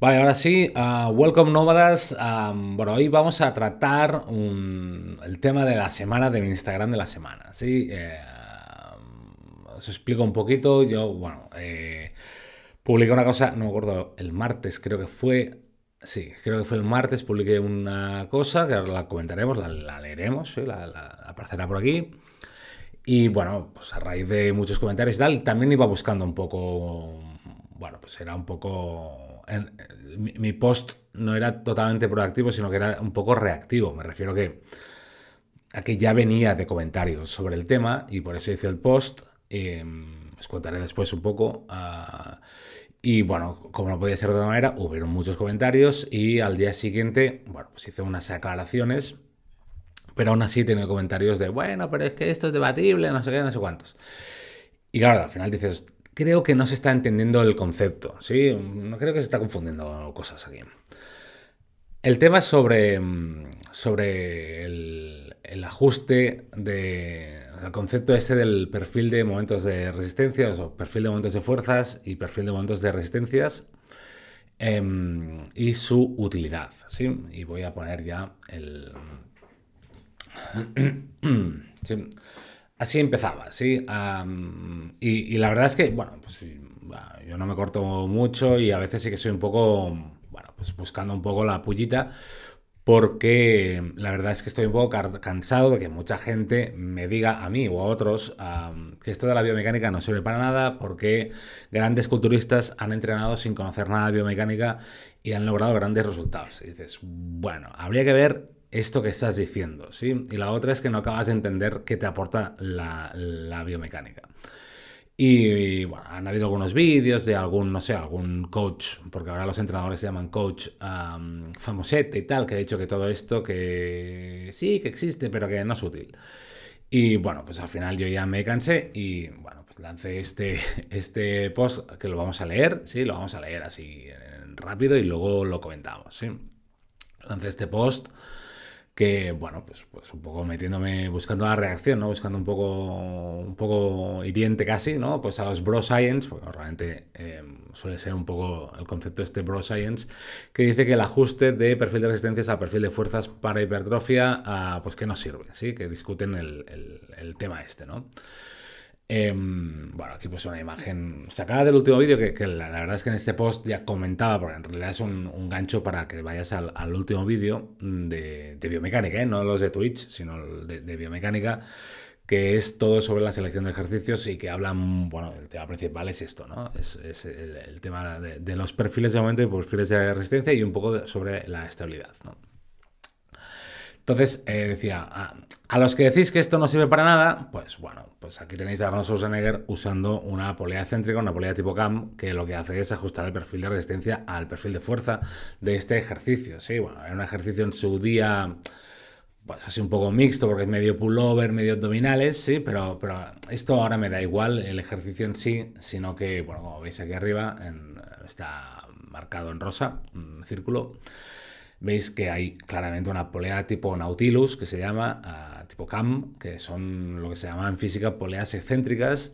Vale, ahora sí, uh, welcome nómadas. Um, bueno, hoy vamos a tratar el tema de la semana, de mi Instagram de la semana. Sí, eh, os explico un poquito. Yo, bueno, eh, publiqué una cosa, no me acuerdo, el martes creo que fue. Sí, creo que fue el martes, publiqué una cosa que ahora la comentaremos, la, leeremos, la, la, aparecerá por aquí. Y bueno, pues a raíz de muchos comentarios y tal, también iba buscando un poco, bueno, pues era un poco mi, post no era totalmente proactivo, sino que era un poco reactivo. Me refiero que, a que ya venía de comentarios sobre el tema y por eso hice el post. Em, os contaré después un poco. Ah, y bueno, como no podía ser de otra manera, hubieron muchos comentarios y al día siguiente, bueno, pues hice unas aclaraciones, pero aún así tenía comentarios de, bueno, pero es que esto es debatible, no sé qué, no sé cuántos. Y claro, al final dices, creo que no se está entendiendo el concepto, ¿sí? Creo que se está confundiendo cosas aquí. El tema es sobre, sobre el, ajuste del concepto ese del perfil de momentos de resistencias o perfil de momentos de fuerzas y perfil de momentos de resistencias em, y su utilidad, ¿sí? Y voy a poner ya el... sí así empezaba, ¿sí? y, la verdad es que, bueno, pues yo no me corto mucho y a veces sí que soy un poco, bueno, pues buscando un poco la pullita, porque la verdad es que estoy un poco cansado de que mucha gente me diga a mí o a otros que esto de la biomecánica no sirve para nada porque grandes culturistas han entrenado sin conocer nada de biomecánica y han logrado grandes resultados. Y dices, bueno, habría que ver esto que estás diciendo, ¿sí? Y la otra es que no acabas de entender qué te aporta la, biomecánica. Y, bueno, han habido algunos vídeos de algún, no sé, algún coach, porque ahora los entrenadores se llaman coach famosete y tal, que ha dicho que todo esto que sí, que existe, pero que no es útil. Y bueno, pues al final yo ya me cansé y bueno, pues lancé este, este post que lo vamos a leer, sí, lo vamos a leer así eh, rápido y luego lo comentamos, sí. Lancé este post que bueno, pues, pues un poco metiéndome, buscando la reacción, ¿no? Buscando un poco, un poco hiriente casi, ¿no? Pues a los bro science, porque realmente em, suele ser un poco el concepto este bro science, que dice que el ajuste de perfil de resistencias a perfil de fuerzas para hipertrofia, ah, pues que no sirve, ¿sí? Que discuten el, el tema este, ¿no? Em, bueno, aquí pues una imagen sacada del último vídeo, que, la, verdad es que en este post ya comentaba, porque en realidad es un, gancho para que vayas al, último vídeo de, biomecánica, ¿eh? no los de Twitch, sino de, biomecánica que es todo sobre la selección de ejercicios y que hablan, bueno, el tema principal es esto, ¿no? Ah. Es, el, tema de, los perfiles de aumento y perfiles de resistencia y un poco sobre la estabilidad, ¿no? Entonces eh, decía, ah, a los que decís que esto no sirve para nada, pues bueno, pues aquí tenéis a Arnold Schwarzenegger usando una polea céntrica, una polea tipo CAM, que lo que hace es ajustar el perfil de resistencia al perfil de fuerza de este ejercicio. Sí, bueno, era un ejercicio en su día pues así un poco mixto, porque es medio pullover, medio abdominales, sí, pero, esto ahora me da igual el ejercicio en sí, sino que, bueno, como veis aquí arriba, está marcado en rosa, un círculo veis que hay claramente una polea tipo Nautilus, que se llama, ah, tipo CAM, que son lo que se llama en física poleas excéntricas,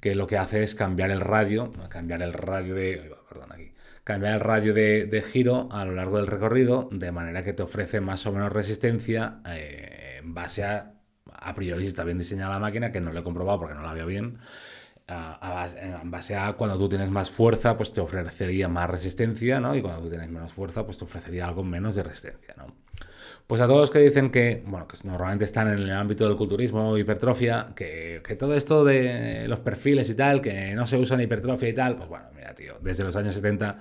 que lo que hace es cambiar el radio, cambiar el radio de... Perdón, aquí el radio de, giro a lo largo del recorrido, de manera que te ofrece más o menos resistencia eh, en base a, a priori, si está bien diseñada la máquina, que no lo he comprobado porque no la veo bien, en base a cuando tú tienes más fuerza, pues te ofrecería más resistencia, ¿no? Y cuando tú tienes menos fuerza, pues te ofrecería algo menos de resistencia, ¿no? Pues a todos que dicen que, bueno, que normalmente están en el ámbito del culturismo, hipertrofia, que, todo esto de los perfiles y tal, que no se usa en hipertrofia y tal, pues bueno, mira, tío, desde los años 70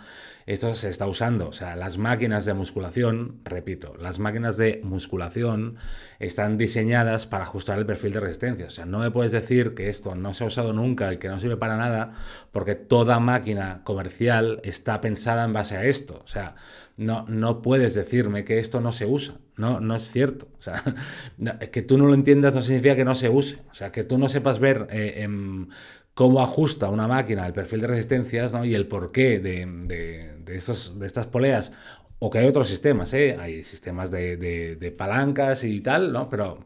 esto se está usando, o sea, las máquinas de musculación, repito, las máquinas de musculación están diseñadas para ajustar el perfil de resistencia. O sea, no me puedes decir que esto no se ha usado nunca y que no sirve para nada, porque toda máquina comercial está pensada en base a esto. O sea, no, no puedes decirme que esto no se usa. No, no es cierto. O sea, que tú no lo entiendas no significa que no se use. O sea, que tú no sepas ver en. Eh, em, cómo ajusta una máquina el perfil de resistencias y el porqué de, estas poleas. O que hay otros sistemas, ¿eh? hay sistemas de, palancas y tal, ¿no? pero,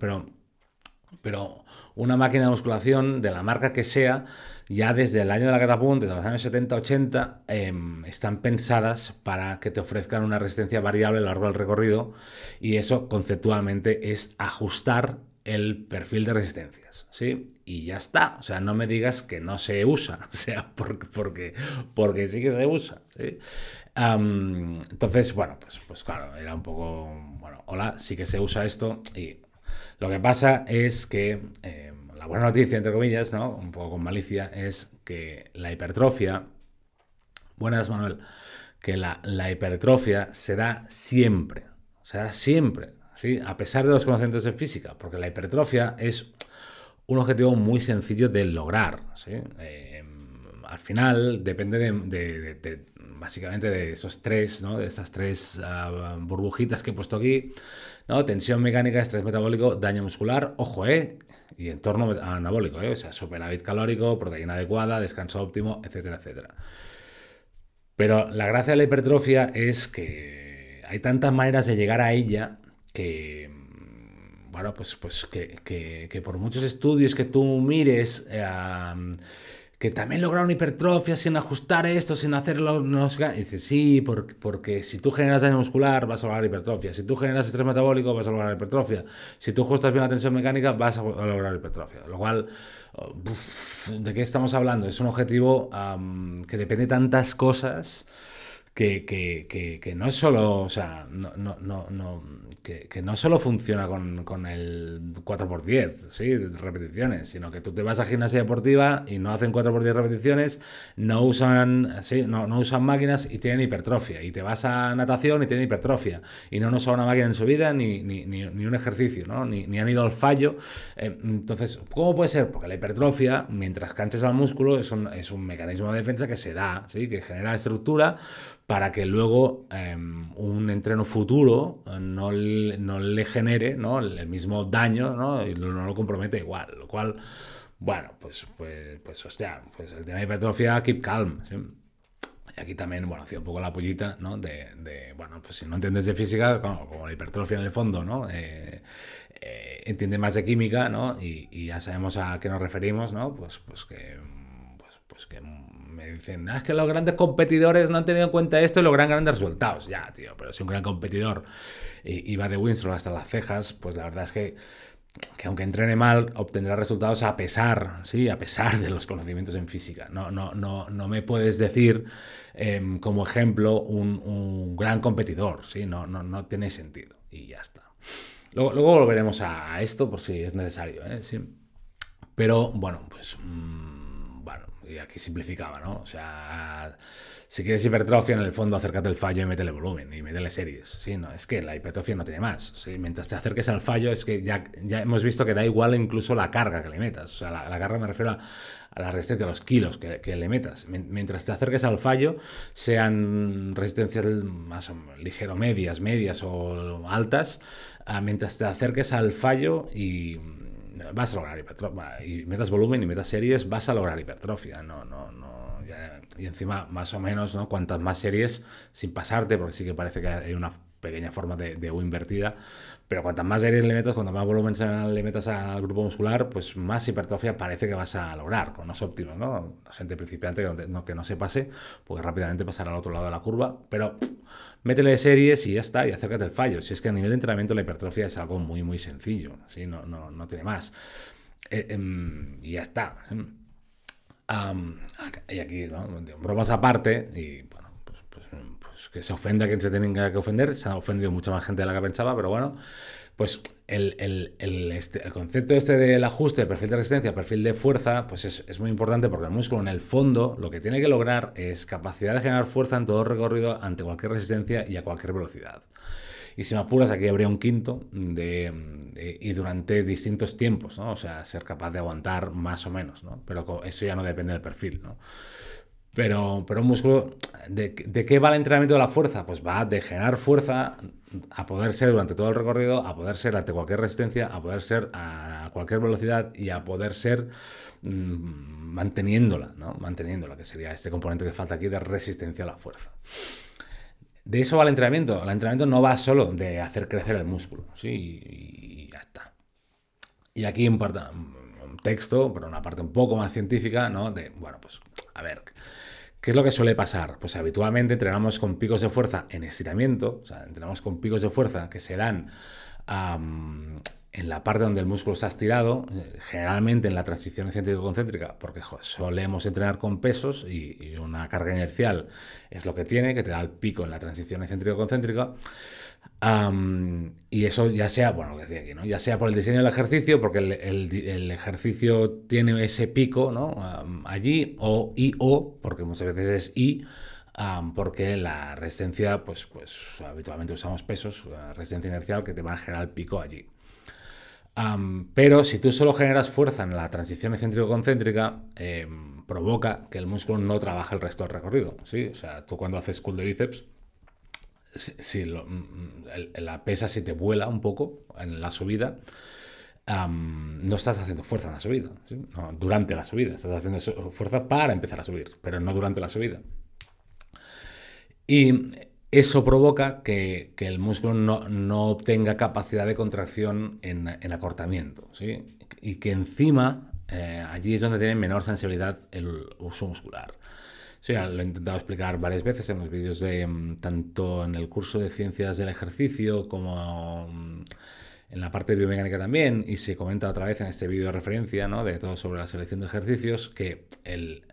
una máquina de musculación de la marca que sea, ya desde el año de la catapulta, desde los años 70-80, em, están pensadas para que te ofrezcan una resistencia variable a lo largo del recorrido y eso conceptualmente es ajustar el perfil de resistencias. ¿sí? y ya está. O sea, no me digas que no se usa, o sea, porque, porque, porque sí que se usa. entonces, bueno, pues, pues claro, era un poco, bueno, hola, sí que se usa esto y lo que pasa es que em, la buena noticia, entre comillas, ¿no? Un poco con malicia, es que la hipertrofia, buenas Manuel, que la, hipertrofia se da siempre, se da siempre. ¿Sí? A pesar de los conocimientos de física, porque la hipertrofia es un objetivo muy sencillo de lograr. Eh, al final depende de, básicamente de esos tres, ¿no? de esas tres ah, burbujitas que he puesto aquí. ¿no? Tensión mecánica, estrés metabólico, daño muscular, ojo, ¿eh? Y entorno anabólico, ¿eh? o sea, superávit calórico, proteína adecuada, descanso óptimo, etcétera, etcétera. Pero la gracia de la hipertrofia es que hay tantas maneras de llegar a ella que bueno, pues, pues que, que, por muchos estudios que tú mires, eh, que también lograron hipertrofia sin ajustar esto, sin hacerlo, no dices, sí, porque, si tú generas daño muscular, vas a lograr hipertrofia. Si tú generas estrés metabólico, vas a lograr hipertrofia. Si tú ajustas bien la tensión mecánica, vas a lograr hipertrofia. Lo cual, oh, ¿de qué estamos hablando? Es un objetivo que depende de tantas cosas que, no es solo, o sea, no, no, no, no que, no solo funciona con, el 4x10, ¿sí? repeticiones, sino que tú te vas a gimnasia deportiva y no hacen 4x10 repeticiones, no usan, no, usan máquinas y tienen hipertrofia, y te vas a natación y tienen hipertrofia, y no han usado una máquina en su vida ni, ni, un ejercicio, ¿no? ni, han ido al fallo. Eh, entonces, ¿cómo puede ser? Porque la hipertrofia, mientras canches al músculo, es un, mecanismo de defensa que se da, que genera estructura, para que luego eh, un entreno futuro eh, no, no le genere ¿no? el mismo daño ¿no? y no lo compromete igual, lo cual, bueno, pues, pues, pues hostia, pues el tema de hipertrofia, keep calm. Y aquí también, bueno, hacía un poco la pollita, ¿no? De, de, bueno, pues si no entiendes de física, como, la hipertrofia en el fondo, ¿no? Eh, eh, entiende más de química, ¿no? Y, y, ya sabemos a qué nos referimos, ¿no? Pues, pues que... Pues, pues que dicen, ah, es que los grandes competidores no han tenido en cuenta esto y logran grandes resultados. Ya, tío, pero si un gran competidor eh, iba de Winston hasta las cejas, pues la verdad es que, aunque entrene mal, obtendrá resultados a pesar, sí, a pesar de los conocimientos en física. No, no, no, no me puedes decir em, como ejemplo un, gran competidor, sí, no, no, no tiene sentido. Y ya está. Luego, luego volveremos a esto por si es necesario, ¿eh? sí. Pero bueno, pues... Mm, y aquí simplificaba, ¿no? O sea, si quieres hipertrofia, en el fondo acércate al fallo y métele volumen y métele series. Sí, no, es que la hipertrofia no tiene más. Mientras te acerques al fallo, es que ya, ya hemos visto que da igual incluso la carga que le metas. O sea, la, carga me refiero a, la resistencia, a los kilos que, le metas. Mientras te acerques al fallo, sean resistencias más ligero medias, medias o altas, ah, mientras te acerques al fallo y vas a lograr hipertrofia. Y metas volumen y metas series, vas a lograr hipertrofia. No, no, no. y encima, más o menos, ¿no? Cuantas más series sin pasarte, porque sí que parece que hay una pequeña forma de, U invertida, pero cuantas más series le metas, cuanto más volumen le metas al grupo muscular, pues más hipertrofia parece que vas a lograr con los óptimos, ¿no? Gente principiante que no, se pase, porque rápidamente pasará al otro lado de la curva, pero métele series y ya está, y acércate al fallo. Si es que a nivel de entrenamiento la hipertrofia es algo muy, muy sencillo, No, no, tiene más. Eh, em, y ya está. Em, y aquí, bromas aparte, y pues, pues, que se ofenda quien se tenga que ofender, se ha ofendido mucha más gente de la que pensaba, pero bueno, pues el, este, concepto este del ajuste, de perfil de resistencia, perfil de fuerza, pues es, muy importante porque el músculo en el fondo lo que tiene que lograr es capacidad de generar fuerza en todo recorrido ante cualquier resistencia y a cualquier velocidad. Y si me apuras, aquí habría un quinto y durante distintos tiempos, ¿no? O sea, ser capaz de aguantar más o menos, ¿no? Pero eso ya no depende del perfil, ¿no? Pero, pero un músculo, ¿de, qué va el entrenamiento de la fuerza? Pues va de generar fuerza a poder ser durante todo el recorrido, a poder ser ante cualquier resistencia, a poder ser a cualquier velocidad y a poder ser mm, manteniéndola, ¿no? Manteniéndola, que sería este componente que falta aquí de resistencia a la fuerza. De eso va el entrenamiento. El entrenamiento no va solo de hacer crecer el músculo, ¿sí? Y, ya está. Y aquí un, un texto, pero una parte un poco más científica, ¿no? De, bueno, pues, a ver, ¿Qué es lo que suele pasar? Pues habitualmente entrenamos con picos de fuerza en estiramiento, o sea, entrenamos con picos de fuerza que se dan en la parte donde el músculo se ha estirado, eh, generalmente en la transición excéntrico-concéntrica, porque solemos entrenar con pesos y, una carga inercial es lo que tiene, que te da el pico en la transición excéntrico-concéntrica. concéntrica y eso ya sea, bueno, lo Ya sea por el diseño del ejercicio, porque el, ejercicio tiene ese pico, allí, o y o, porque muchas veces es y, porque la resistencia, pues, pues habitualmente usamos pesos, resistencia inercial, que te va a generar el pico allí. pero si tú solo generas fuerza en la transición excéntrico-concéntrica, em, provoca que el músculo no trabaje el resto del recorrido, O sea, tú cuando haces cool de bíceps, si, mm, mm, la pesa se te vuela un poco en la subida, no estás haciendo fuerza en la subida. durante la subida, estás haciendo fuerza para empezar a subir, pero no durante la subida. Y eso provoca que, el músculo no, obtenga capacidad de contracción en, acortamiento. Y que encima eh, allí es donde tiene menor sensibilidad el uso muscular lo he intentado explicar varias veces en los vídeos mm, tanto en el curso de ciencias del ejercicio como mm, en la parte de biomecánica también, y se comenta otra vez en este vídeo de referencia, ¿no? De todo sobre la selección de ejercicios, que el,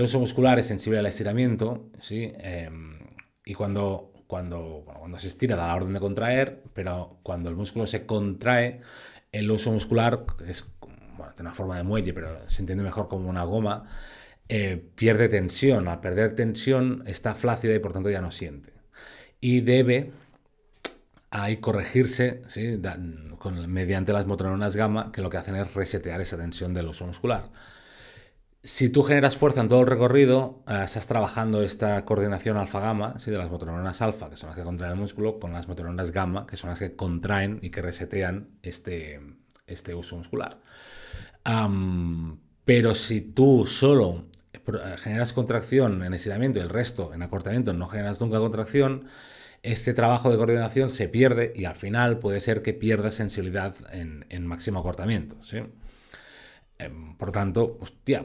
uso muscular es sensible al estiramiento, ¿sí? Em, y cuando, cuando, se estira da la orden de contraer, pero cuando el músculo se contrae, el uso muscular, es bueno, una forma de muelle, pero se entiende mejor como una goma, eh, pierde tensión. Al perder tensión está flácida y por tanto ya no siente. Y debe ahí corregirse mediante las motoneuronas gamma que lo que hacen es resetear esa tensión del uso muscular. Si tú generas fuerza en todo el recorrido, eh, estás trabajando esta coordinación alfa-gamma de las motoneuronas alfa, que son las que contraen el músculo, con las motoneuronas gamma, que son las que contraen y que resetean este, este uso muscular. pero si tú solo eh, generas contracción en estiramiento y el resto en acortamiento no generas nunca contracción, este trabajo de coordinación se pierde y al final puede ser que pierdas sensibilidad en, máximo acortamiento. ¿sí? Em, por tanto,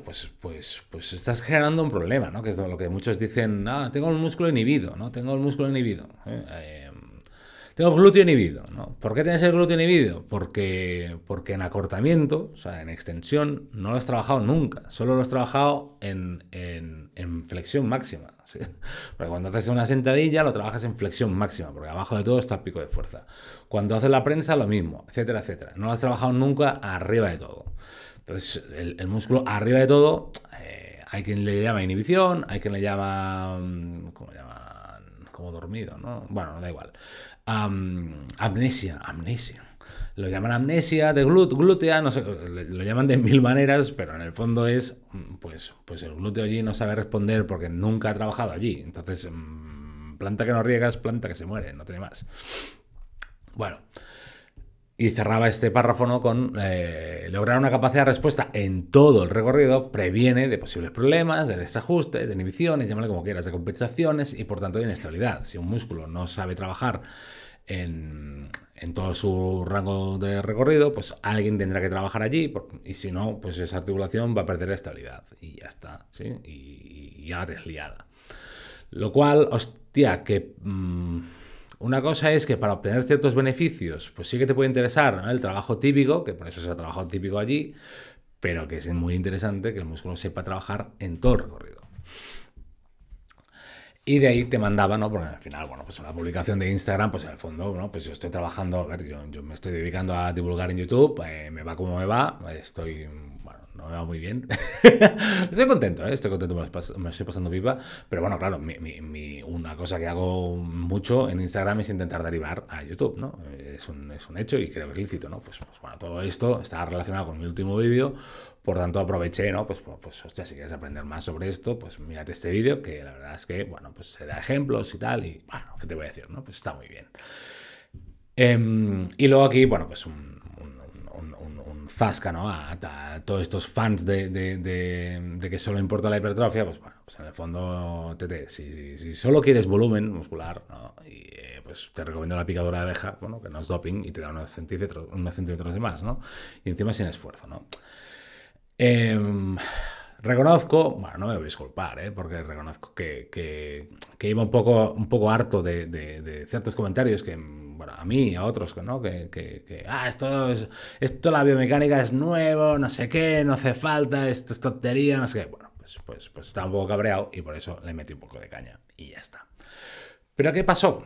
pues, pues, pues estás generando un problema, ¿no? Que es lo que muchos dicen, ah, tengo el músculo inhibido, ¿no? Tengo el músculo inhibido. ¿eh? Eh, tengo glúteo inhibido. ¿no? ¿Por qué tienes el glúteo inhibido? Porque, porque en acortamiento, o sea, en extensión, no lo has trabajado nunca. Solo lo has trabajado en, flexión máxima. Porque cuando haces una sentadilla, lo trabajas en flexión máxima, porque abajo de todo está el pico de fuerza. Cuando haces la prensa, lo mismo, etcétera, etcétera. No lo has trabajado nunca arriba de todo. Entonces, el, músculo arriba de todo, eh, hay quien le llama inhibición, hay quien le llama... Mm, ¿Cómo le llama? Como dormido, ¿no? Bueno, no da igual amnesia, amnesia. Lo llaman amnesia, de glut glútea, no lo llaman de mil maneras, pero en el fondo es, pues, pues el glúteo allí no sabe responder porque nunca ha trabajado allí. Entonces, mm, planta que no riegas, planta que se muere, no tiene más. Bueno, y cerraba este párrafo con eh, lograr una capacidad de respuesta en todo el recorrido previene de posibles problemas, de desajustes, de inhibiciones, llámale como quieras, de compensaciones y por tanto de inestabilidad. Si un músculo no sabe trabajar en, todo su rango de recorrido, pues alguien tendrá que trabajar allí y si no, pues esa articulación va a perder estabilidad y ya está, ¿sí? Y, ya desliada Lo cual, hostia, que... Mm, una cosa es que para obtener ciertos beneficios, pues sí que te puede interesar el trabajo típico, que por eso es el trabajo típico allí, pero que es muy interesante que el músculo sepa trabajar en todo el recorrido. Y de ahí te mandaba, ¿no? Porque al final, bueno, pues una publicación de Instagram, pues en el fondo, ¿no? Pues yo estoy trabajando, a ver, yo, me estoy dedicando a divulgar en YouTube, eh, me va como me va, estoy, bueno, no me va muy bien. estoy contento, ¿eh? Estoy contento, me estoy pasando viva, pero bueno, claro, mi, mi, una cosa que hago mucho en Instagram es intentar derivar a YouTube, ¿no? Es un, es un hecho y creo que es lícito, ¿no? Pues, pues bueno, todo esto está relacionado con mi último vídeo, por tanto, aproveché, ¿no? Pues, pues, pues, hostia, si quieres aprender más sobre esto, pues mírate este vídeo, que la verdad es que, bueno, pues se da ejemplos y tal, y bueno, ¿qué te voy a decir, no? Pues está muy bien. Em, y luego aquí, bueno, pues un, un, zasca, ¿no? A, todos estos fans de, de, que solo importa la hipertrofia, pues bueno, pues en el fondo, tete, si, solo quieres volumen muscular, ¿no? Y, eh, pues te recomiendo la picadora de abeja, bueno, que no es doping y te da unos centímetros, unos centímetros de más, ¿no? Y encima sin esfuerzo, ¿no? Em, reconozco, bueno, no me voy a disculpar, ¿eh? porque reconozco que, iba un poco, un poco harto de, ciertos comentarios que, bueno, a mí, a otros, ¿no? que, ah, esto, es, esto la biomecánica es nuevo, no sé qué, no hace falta, esto es tontería, no sé qué. Bueno, pues, pues, pues estaba un poco cabreado y por eso le metí un poco de caña y ya está. Pero ¿qué pasó?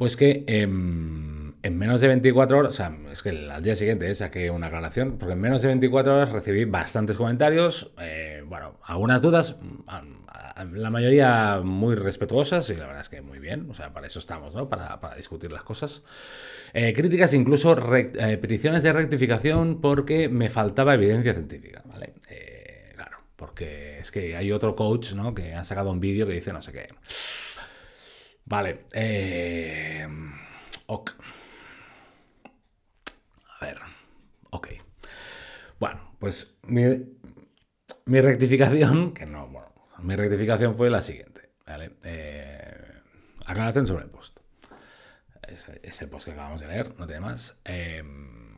pues que em, en menos de 24 horas, o sea, es que al día siguiente eh, saqué una aclaración, porque en menos de 24 horas recibí bastantes comentarios, eh, bueno, algunas dudas, la mayoría muy respetuosas y la verdad es que muy bien, o sea, para eso estamos, ¿no? Para, discutir las cosas. Eh, críticas, incluso peticiones de rectificación porque me faltaba evidencia científica, ¿vale? claro, porque es que hay otro coach, ¿no? Que ha sacado un vídeo que dice no sé qué Vale. Eh, ok. A ver. Ok. Bueno, pues mi, rectificación, que no, bueno, mi rectificación fue la siguiente. ¿vale? Eh, aclaración sobre el post. Ese el post que acabamos de leer, no tiene más. Eh,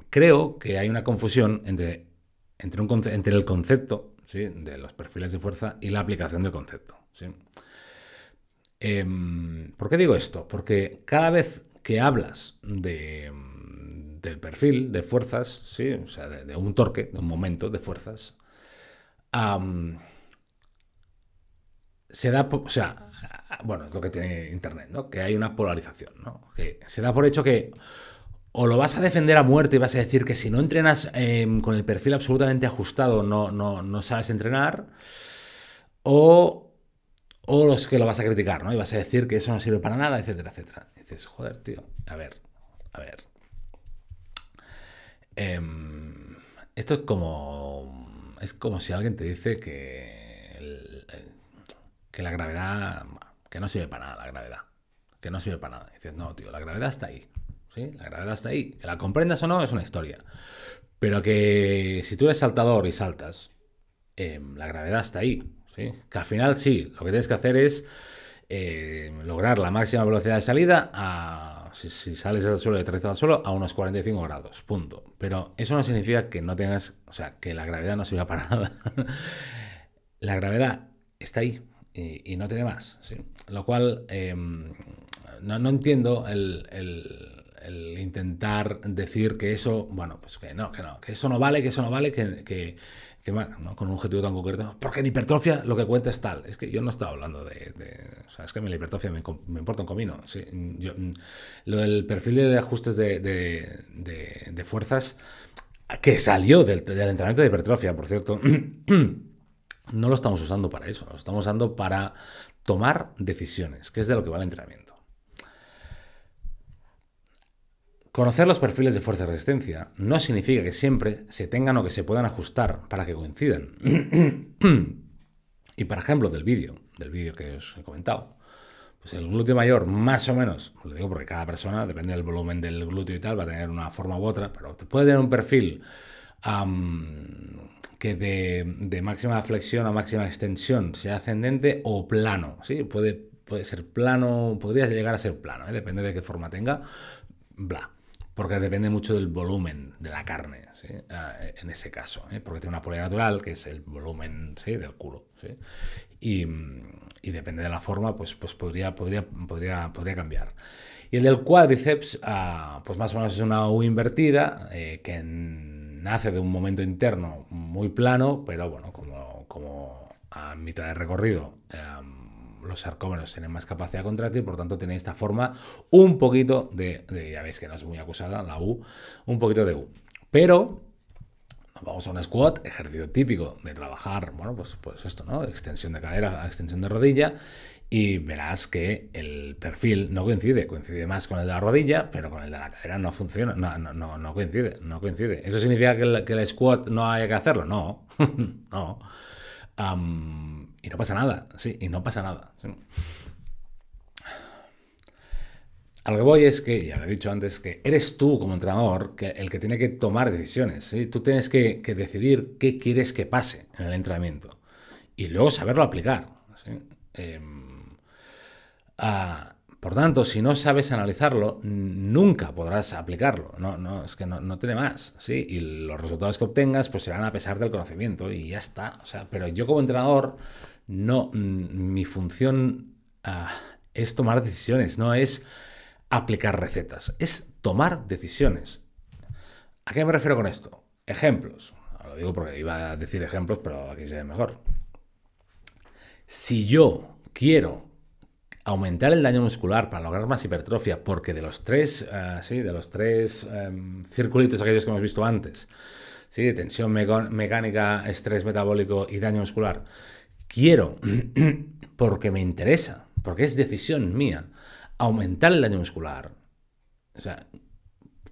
creo que hay una confusión entre, entre, un, entre el concepto de los perfiles de fuerza y la aplicación del concepto. ¿sí? Em, ¿Por qué digo esto? Porque cada vez que hablas del perfil de fuerzas, o sea, de, un torque, de un momento de fuerzas, se da, o sea, bueno, es lo que tiene Internet, ¿no? Que hay una polarización, Que se da por hecho que o lo vas a defender a muerte y vas a decir que si no entrenas em, con el perfil absolutamente ajustado no, no sabes entrenar, o o los que lo vas a criticar, ¿no? Y vas a decir que eso no sirve para nada, etcétera, etcétera. dices, joder, tío, a ver, a ver. Em, esto es como. Es como si alguien te dice que. que la gravedad. que no sirve para nada la gravedad. Que no sirve para nada. dices, no, tío, la gravedad está ahí. La gravedad está ahí. Que la comprendas o no es una historia. Pero que si tú eres saltador y saltas, em, la gravedad está ahí. Que al final sí, lo que tienes que hacer es eh, lograr la máxima velocidad de salida a, si, sales del suelo y aterrizas al suelo, a unos 45 grados, punto. Pero eso no significa que no tengas, o sea, que la gravedad no sirva para nada. la gravedad está ahí y, no tiene más, Lo cual, em, no, no, entiendo el, intentar decir que eso, bueno, pues que no, que no, que eso no vale, que eso no vale, que encima, con un objetivo tan concreto, porque en hipertrofia lo que cuenta es tal. Es que yo no estaba hablando de. es que en la hipertrofia me, me importa un comino. Mm, lo del perfil de ajustes de, fuerzas que salió del, del, entrenamiento de hipertrofia, por cierto, no lo estamos usando para eso, lo estamos usando para tomar decisiones, que es de lo que va el entrenamiento. Conocer los perfiles de fuerza y resistencia no significa que siempre se tengan o que se puedan ajustar para que coincidan. y por ejemplo, del vídeo, del vídeo que os he comentado. Pues el glúteo mayor, más o menos, pues lo digo porque cada persona, depende del volumen del glúteo y tal, va a tener una forma u otra, pero puede tener un perfil que de, máxima flexión a máxima extensión sea ascendente o plano, ¿sí? Puede, puede ser plano, podría llegar a ser plano, ¿eh? depende de qué forma tenga, bla porque depende mucho del volumen de la carne, ah, eh, en ese caso, ¿eh? porque tiene una polea natural, que es el volumen del culo, mm, y, depende de la forma, pues, pues podría, podría, podría, podría cambiar. Y el del cuádriceps, ah, pues más o menos es una U invertida, eh, que nace de un momento interno muy plano, pero bueno, como, como a mitad de recorrido. Em, los sarcómeros tienen más capacidad contractil, por tanto tienen esta forma un poquito de, ya veis que no es muy acusada la U, un poquito de U. Pero nos vamos a un squat, ejercicio típico de trabajar, bueno, pues, pues esto, ¿no? Extensión de cadera, extensión de rodilla, y verás que el perfil no coincide, coincide más con el de la rodilla, pero con el de la cadera no funciona, no, no, no, coincide, no coincide. ¿Eso significa que el, que el squat no haya que hacerlo? No, no. Y no pasa nada, sí, y no pasa nada. Algo que voy es que, ya lo he dicho antes, que eres tú como entrenador el que tiene que tomar decisiones. ¿sí? Tú tienes que, decidir qué quieres que pase en el entrenamiento y luego saberlo aplicar. Em, ah, por tanto, si no sabes analizarlo, nunca podrás aplicarlo. No, no, es que no, tiene más. ¿sí? Y los resultados que obtengas pues, serán a pesar del conocimiento y ya está. O sea, pero yo como entrenador no, mm, mi función ah, es tomar decisiones, no es aplicar recetas, es tomar decisiones. ¿A qué me refiero con esto? Ejemplos. Lo digo porque iba a decir ejemplos, pero aquí se ve mejor. Si yo quiero aumentar el daño muscular para lograr más hipertrofia, porque de los tres, ah, sí, de los tres em, circulitos aquellos que hemos visto antes, sí, tensión mecánica, estrés metabólico y daño muscular, quiero, porque me interesa, porque es decisión mía, aumentar el daño muscular, o sea,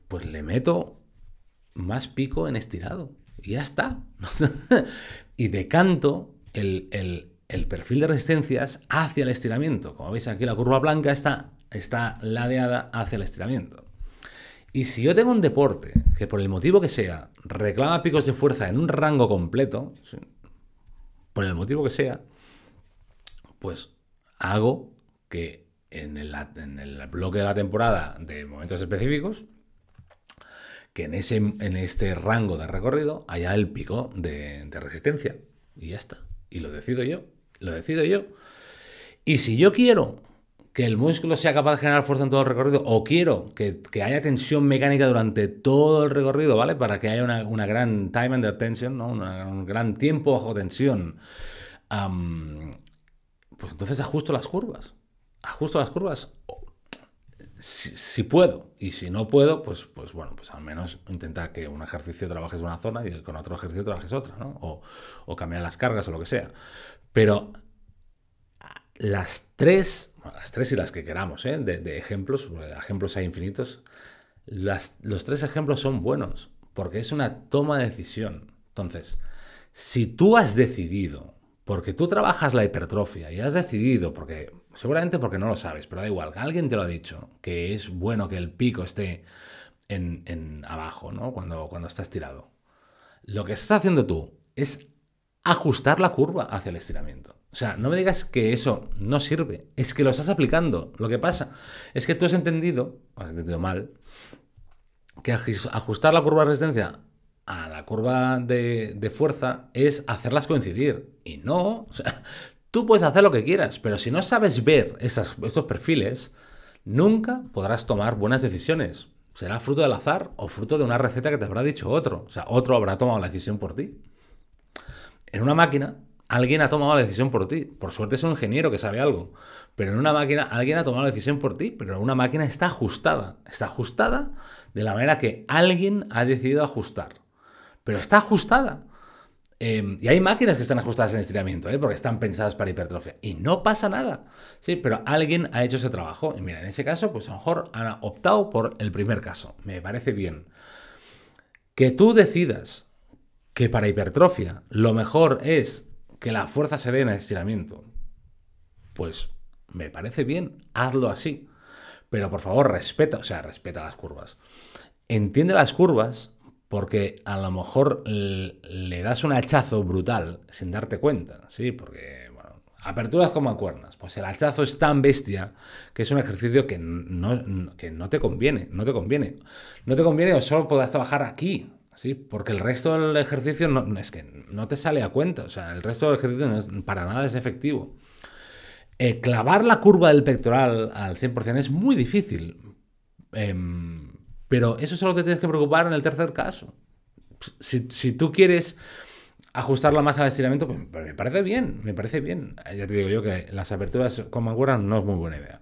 pues le meto más pico en estirado. Y ya está. y decanto el, perfil de resistencias hacia el estiramiento. Como veis aquí la curva blanca está, está ladeada hacia el estiramiento. Y si yo tengo un deporte que por el motivo que sea reclama picos de fuerza en un rango completo, por el motivo que sea, pues hago que en el, bloque de la temporada de momentos específicos, que en, ese, en este rango de recorrido haya el pico de, de resistencia. Y ya está. Y lo decido yo. Lo decido yo. Y si yo quiero que el músculo sea capaz de generar fuerza en todo el recorrido, o quiero que, haya tensión mecánica durante todo el recorrido, ¿vale? Para que haya una, gran time under tension, ¿no? un gran tiempo bajo tensión. pues entonces ajusto las curvas. Ajusto las curvas si, puedo. Y si no puedo, pues, pues bueno, pues al menos intentar que un ejercicio trabajes una zona y con otro ejercicio trabajes otra, ¿no? O, o cambiar las cargas o lo que sea. Pero las tres las tres y las que queramos, ¿eh? de, ejemplos, pues, ejemplos hay infinitos, las, los tres ejemplos son buenos, porque es una toma de decisión. Entonces, si tú has decidido, porque tú trabajas la hipertrofia y has decidido, porque seguramente porque no lo sabes, pero da igual, alguien te lo ha dicho, que es bueno que el pico esté en, en abajo, ¿no? Cuando, cuando estás tirado. Lo que estás haciendo tú es ajustar la curva hacia el estiramiento. O sea, no me digas que eso no sirve. Es que lo estás aplicando. Lo que pasa es que tú has entendido, has entendido mal, que ajustar la curva de resistencia a la curva de, fuerza es hacerlas coincidir. Y no, o sea, tú puedes hacer lo que quieras, pero si no sabes ver estos perfiles, nunca podrás tomar buenas decisiones. Será fruto del azar o fruto de una receta que te habrá dicho otro. O sea, otro habrá tomado la decisión por ti. En una máquina alguien ha tomado la decisión por ti. Por suerte es un ingeniero que sabe algo. Pero en una máquina alguien ha tomado la decisión por ti, pero una máquina está ajustada. Está ajustada de la manera que alguien ha decidido ajustar. Pero está ajustada. Em, y hay máquinas que están ajustadas en estiramiento, ¿eh? porque están pensadas para hipertrofia. Y no pasa nada. Sí, pero alguien ha hecho ese trabajo. Y mira, en ese caso, pues a lo mejor han optado por el primer caso. Me parece bien. Que tú decidas que para hipertrofia lo mejor es que la fuerza se dé en el estiramiento. Pues me parece bien, hazlo así. Pero por favor, respeta, o sea, respeta las curvas. Entiende las curvas porque a lo mejor le das un hachazo brutal sin darte cuenta, ¿sí? Porque, bueno, aperturas como cuernas. Pues el hachazo es tan bestia que es un ejercicio que no, que no te conviene, no te conviene. No te conviene o solo podrás trabajar aquí, Sí, porque el resto del ejercicio no, es que no te sale a cuenta. O sea, el resto del ejercicio no es, para nada es efectivo. Eh, clavar la curva del pectoral al 100% es muy difícil. Em, pero eso es algo que tienes que preocupar en el tercer caso. Si, si tú quieres ajustarla más masa estiramiento, pues, pues, me parece bien, me parece bien. Eh, ya te digo yo que las aperturas con manguera no es muy buena idea.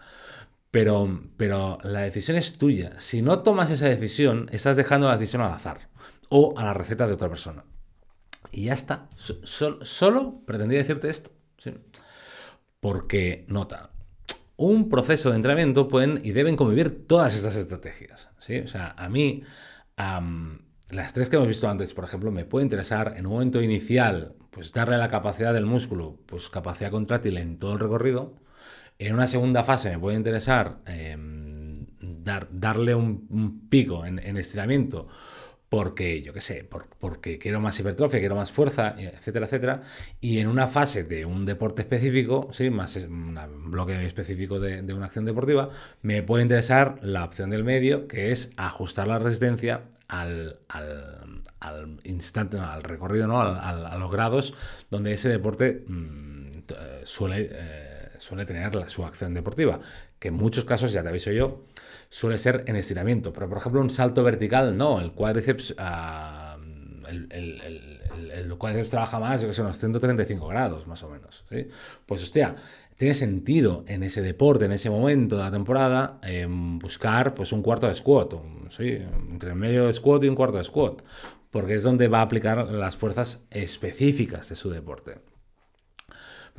Pero, pero la decisión es tuya. Si no tomas esa decisión, estás dejando la decisión al azar o a la receta de otra persona. Y ya está. solo pretendía decirte esto. Porque, nota, un proceso de entrenamiento pueden y deben convivir todas estas estrategias. ¿sí? O sea, a mí, las tres que hemos visto antes, por ejemplo, me puede interesar en un momento inicial, pues darle la capacidad del músculo, pues capacidad contrátil en todo el recorrido. En una segunda fase me puede interesar em, darle un, pico en, en estiramiento porque, yo qué sé, porque quiero más hipertrofia, quiero más fuerza, etcétera, etcétera. Y en una fase de un deporte específico, sí, más un bloque específico de, una acción deportiva, me puede interesar la opción del medio, que es ajustar la resistencia al, instante, al recorrido, ¿no? Al, a los grados donde ese deporte mm, eh, eh, suele, tener su acción deportiva. Que en muchos casos, ya te aviso yo, suele ser en estiramiento. Pero, por ejemplo, un salto vertical, no. El cuádriceps, ah, el, el, cuádriceps trabaja más, yo que sé, unos 135 grados, más o menos. ¿sí? Pues, hostia, tiene sentido en ese deporte, en ese momento de la temporada, em, buscar pues, un cuarto de squat. sí, entre medio de squat y un cuarto de squat. Porque es donde va a aplicar las fuerzas específicas de su deporte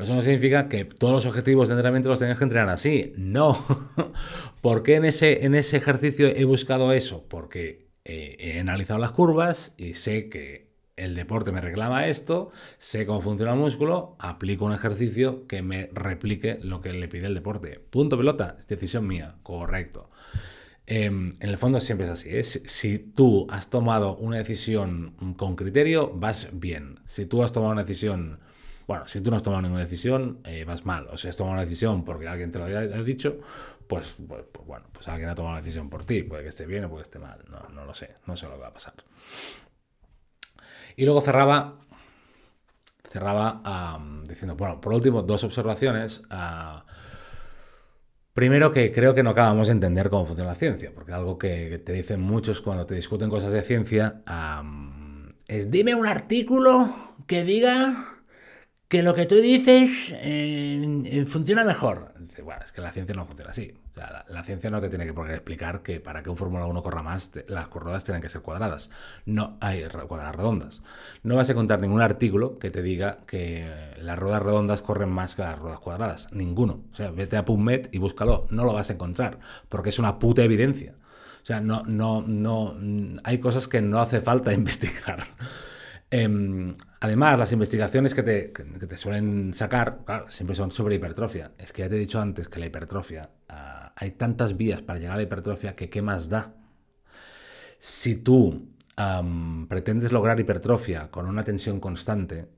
eso no significa que todos los objetivos de entrenamiento los tengas que entrenar así. No. ¿Por qué en ese, en ese ejercicio he buscado eso? Porque eh, he analizado las curvas y sé que el deporte me reclama esto, sé cómo funciona el músculo, aplico un ejercicio que me replique lo que le pide el deporte. Punto pelota, es decisión mía, correcto. Em, en el fondo siempre es así. ¿eh? si tú has tomado una decisión con criterio, vas bien. Si tú has tomado una decisión bueno, si tú no has tomado ninguna decisión, eh, vas mal. O si has tomado una decisión porque alguien te lo ha dicho, pues, pues, pues, bueno, pues alguien ha tomado la decisión por ti. Puede que esté bien o puede que esté mal. No, lo sé. No sé lo que va a pasar. Y luego cerraba cerraba diciendo, bueno, por último, dos observaciones. Ah, primero que creo que no acabamos de entender cómo funciona la ciencia, porque algo que te dicen muchos cuando te discuten cosas de ciencia es, dime un artículo que diga que lo que tú dices eh, eh, funciona mejor. Dice, bueno, es que la ciencia no funciona así. O sea, la, ciencia no te tiene que poner a explicar que para que un Fórmula 1 corra más, las ruedas tienen que ser cuadradas. No hay cuadradas redondas. No vas a encontrar ningún artículo que te diga que las ruedas redondas corren más que las ruedas cuadradas. Ninguno. O sea, vete a PubMed y búscalo. No lo vas a encontrar, porque es una puta evidencia. O sea, no, no, no, hay cosas que no hace falta investigar. Em, además, las investigaciones que te, que te, suelen sacar, claro, siempre son sobre hipertrofia. Es que ya te he dicho antes que la hipertrofia, ah, hay tantas vías para llegar a la hipertrofia que qué más da. Si tú pretendes lograr hipertrofia con una tensión constante,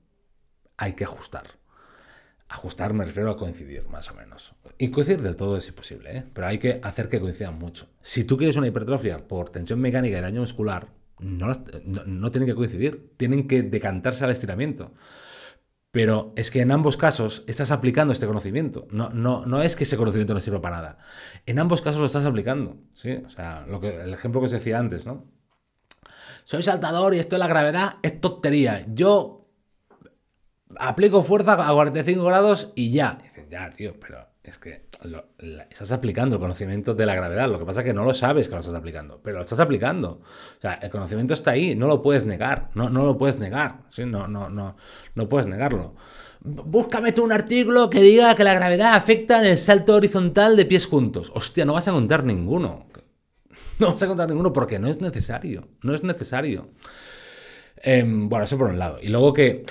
hay que ajustar. Ajustar me refiero a coincidir, más o menos. Y coincidir del todo es imposible, ¿eh? pero hay que hacer que coincidan mucho. Si tú quieres una hipertrofia por tensión mecánica y daño muscular, no, tienen que coincidir, tienen que decantarse al estiramiento. Pero es que en ambos casos estás aplicando este conocimiento. No, no, no es que ese conocimiento no sirva para nada. En ambos casos lo estás aplicando. ¿sí? lo que, el ejemplo que os decía antes, ¿no? Soy saltador y esto es la gravedad es tontería. Yo aplico fuerza a 45 grados y ya. dices, ya, tío, pero es que estás aplicando el conocimiento de la gravedad. Lo que pasa es que no lo sabes que lo estás aplicando, pero lo estás aplicando. O sea, el conocimiento está ahí, no lo puedes negar, no, no lo puedes negar, ¿sí? no, no, no, no puedes negarlo. Búscame tú un artículo que diga que la gravedad afecta en el salto horizontal de pies juntos. Hostia, no vas a contar ninguno. No vas a encontrar ninguno porque no es necesario. No es necesario. Em, bueno, eso por un lado. Y luego que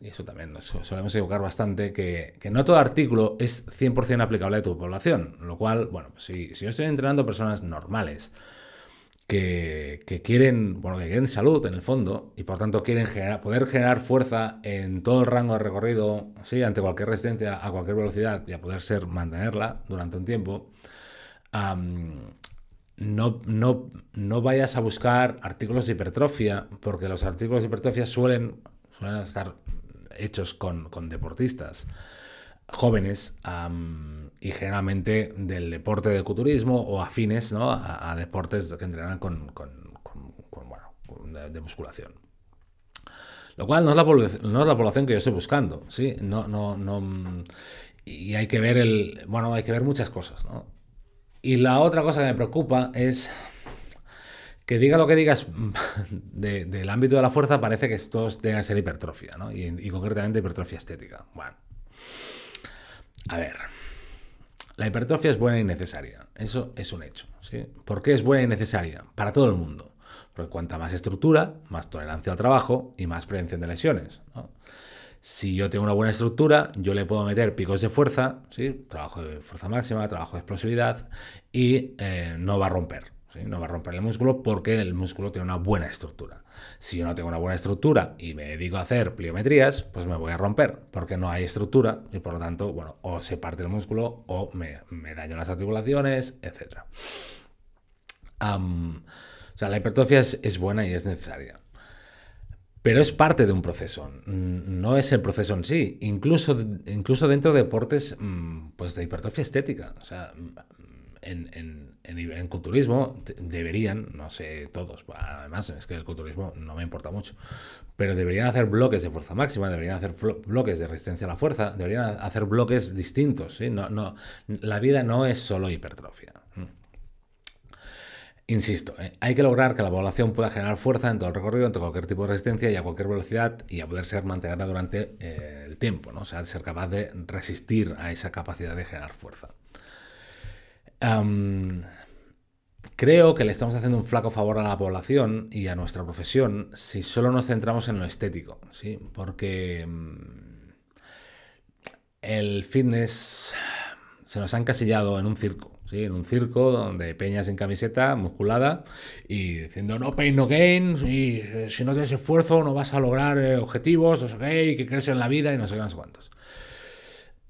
y eso también nos solemos equivocar bastante, que, no todo artículo es 100% aplicable a tu población. Lo cual, bueno, pues si, si yo estoy entrenando personas normales, que, quieren, bueno, que quieren salud en el fondo y por tanto quieren generar, poder generar fuerza en todo el rango de recorrido, ¿sí? ante cualquier resistencia, a cualquier velocidad y a poder ser mantenerla durante un tiempo, no, no, no, vayas a buscar artículos de hipertrofia, porque los artículos de hipertrofia suelen, suelen estar hechos con, deportistas jóvenes y generalmente del deporte del culturismo o afines ¿no? a, deportes que entrenan con, bueno, de, musculación. Lo cual no es, la no es la población que yo estoy buscando, ¿sí? No, no, no, y hay que ver el, bueno, hay que ver muchas cosas, ¿no? Y la otra cosa que me preocupa es que diga lo que digas mm, del ámbito de la fuerza, parece que estos tengan que ser hipertrofia, ¿no? Y, concretamente hipertrofia estética. Bueno. A ver. La hipertrofia es buena y e necesaria. Eso es un hecho. ¿sí? ¿Por qué es buena y e necesaria? Para todo el mundo. Porque cuanta más estructura, más tolerancia al trabajo y más prevención de lesiones. Si yo tengo una buena estructura, yo le puedo meter picos de fuerza, ¿sí? trabajo de fuerza máxima, trabajo de explosividad, y eh, no va a romper. Eh, no va a romper el músculo porque el músculo tiene una buena estructura. Si yo no tengo una buena estructura y me dedico a hacer pliometrías, pues me voy a romper porque no hay estructura y por lo tanto, bueno, o se parte el músculo o me, daño las articulaciones, etc. o sea, la hipertrofia es, buena y es necesaria. Pero es parte de un proceso, no es el proceso en sí. Incluso, incluso dentro de deportes mm, pues de hipertrofia estética. O sea, mm, en, en, culturismo deberían, no sé todos, además es que el culturismo no me importa mucho, pero deberían hacer bloques de fuerza máxima, deberían hacer bloques de resistencia a la fuerza, deberían hacer bloques distintos. ¿sí? No, la vida no es solo hipertrofia. Mm. Insisto, ¿eh? hay que lograr que la población pueda generar fuerza en todo el recorrido, entre cualquier tipo de resistencia y a cualquier velocidad, y a poder ser mantenerla durante eh, el tiempo, ¿no? o sea, ser capaz de resistir a esa capacidad de generar fuerza creo que le estamos haciendo un flaco favor a la población y a nuestra profesión si solo nos centramos en lo estético, ¿sí? Porque mm, el fitness se nos ha encasillado en un circo, En un circo donde peñas en camiseta, musculada, y diciendo no pain, no gain, y si no tienes esfuerzo no vas a lograr eh, objetivos, no que crees en la vida y no sé qué sé cuántos.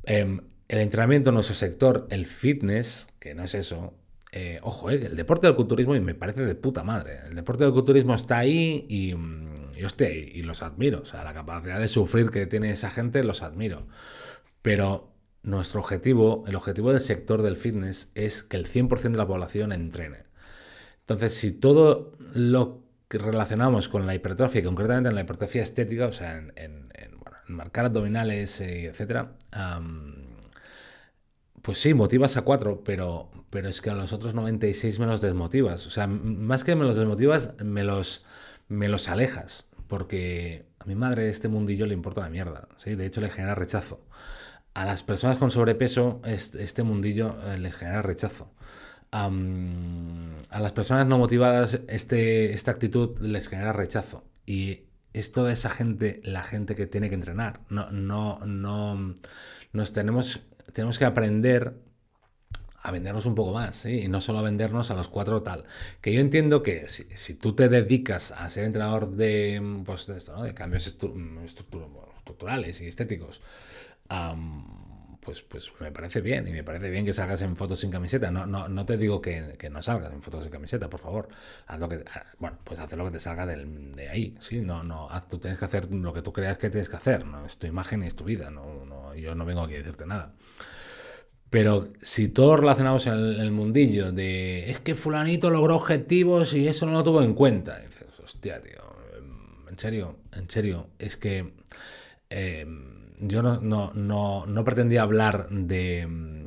Em, el entrenamiento en nuestro sector, el fitness, que no es eso, eh, ojo, eh, el deporte del culturismo y me parece de puta madre. El deporte del culturismo está ahí y, y, estoy y, los admiro. O sea, la capacidad de sufrir que tiene esa gente, los admiro. Pero nuestro objetivo, el objetivo del sector del fitness es que el 100% de la población entrene. Entonces, si todo lo que relacionamos con la hipertrofia, concretamente en la hipertrofia estética, o sea, en, marcar abdominales, eh, etc., pues sí, motivas a cuatro, pero, pero es que a los otros 96 me los desmotivas. O sea, más que me los desmotivas, me los, me los alejas. Porque a mi madre este mundillo le importa la mierda. De hecho, le genera rechazo. A las personas con sobrepeso, este mundillo eh, les genera rechazo. a las personas no motivadas, este, esta actitud les genera rechazo. Y es toda esa gente, la gente que tiene que entrenar. No, no, no, nos tenemos tenemos que aprender a vendernos un poco más, y no solo a vendernos a los cuatro tal. Que yo entiendo que si, tú te dedicas a ser entrenador de, pues, esto, ¿no? de cambios mm, estructurales y estéticos, pues, pues me parece bien, y me parece bien que salgas en fotos sin camiseta. No, no, no te digo que, que no salgas en fotos sin camiseta, por favor. Haz lo que, ah, bueno, pues haz lo que te salga de ahí, ¿sí? No, no, tú tienes que hacer lo que tú creas que tienes que hacer, ¿no? Es tu imagen y es tu vida, no, no, yo no vengo aquí a decirte nada. Pero si todos relacionamos en el, mundillo de es que fulanito logró objetivos y eso no lo tuvo en cuenta, dices, hostia, tío, en serio, en serio, es que... Eh, yo no, no, pretendía hablar de mm,